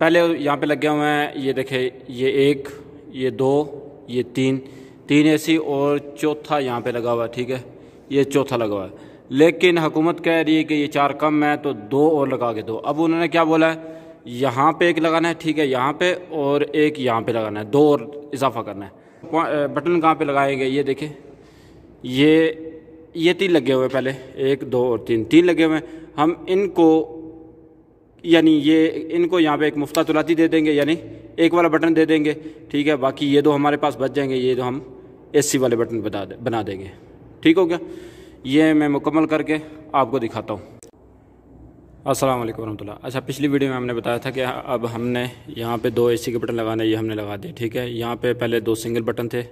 पहले यहाँ पे लगे हुए हैं ये देखे ये एक ये दो ये तीन तीन एसी और चौथा यहाँ पे लगा हुआ है ठीक है ये चौथा लगा हुआ है लेकिन हुकूमत कह रही है कि ये चार कम है तो दो और लगा के दो अब उन्होंने क्या बोला है यहाँ पे एक लगाना है ठीक है यहाँ पे और एक यहाँ पे लगाना है दो और इजाफा करना है बटन कहाँ पे लगाएंगे ये देखें ये ये तीन लगे हुए पहले एक दो और तीन तीन लगे हुए हैं हम इनको यानी ये इनको यहाँ पे एक मुफ्ता तुलाती दे देंगे यानी एक वाला बटन दे देंगे ठीक है बाकी ये दो हमारे पास बच जाएंगे ये तो हम एसी वाले बटन बता दे बना देंगे ठीक हो गया ये मैं मुकम्मल करके आपको दिखाता हूँ अस्सलाम वालेकुम वरहमतुल्लाह अच्छा पिछली वीडियो में हमने बताया था कि अब हमने यहाँ पे दो एसी के बटन लगाने ये हमने लगा दिए ठीक है यहाँ पे पहले दो सिंगल बटन थे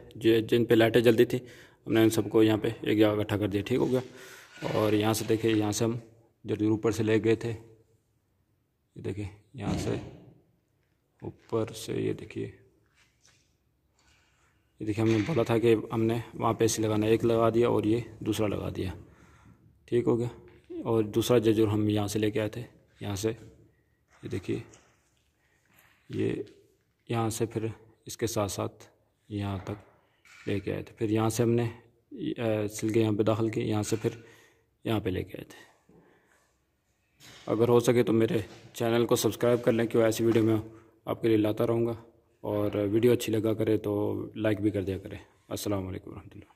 जिन पे लाइटें जल्दी थी हमने उन सबको यहाँ पे एक जगह इकट्ठा कर दिया ठीक हो गया और यहाँ से देखिए यहाँ से हम जो ऊपर से ले गए थे ये देखिए यहाँ से ऊपर से ये देखिए ये देखिए हमने बोला था कि हमने वहाँ पे ऐसे लगाना एक लगा दिया और ये दूसरा लगा दिया ठीक हो गया और दूसरा जजूर हम यहाँ से लेके आए थे यहाँ से ये देखिए ये यहाँ से फिर इसके साथ साथ यहाँ तक लेके आए थे फिर यहाँ से हमने सिलके यहाँ पे दाखिल किए यहाँ से फिर यहाँ पे लेके आए थे अगर हो सके तो मेरे चैनल को सब्सक्राइब कर लें क्यों ऐसी वीडियो मैं आपके लिए लाता रहूँगा और वीडियो अच्छी लगा करे तो लाइक भी कर दिया करें असल वरहमल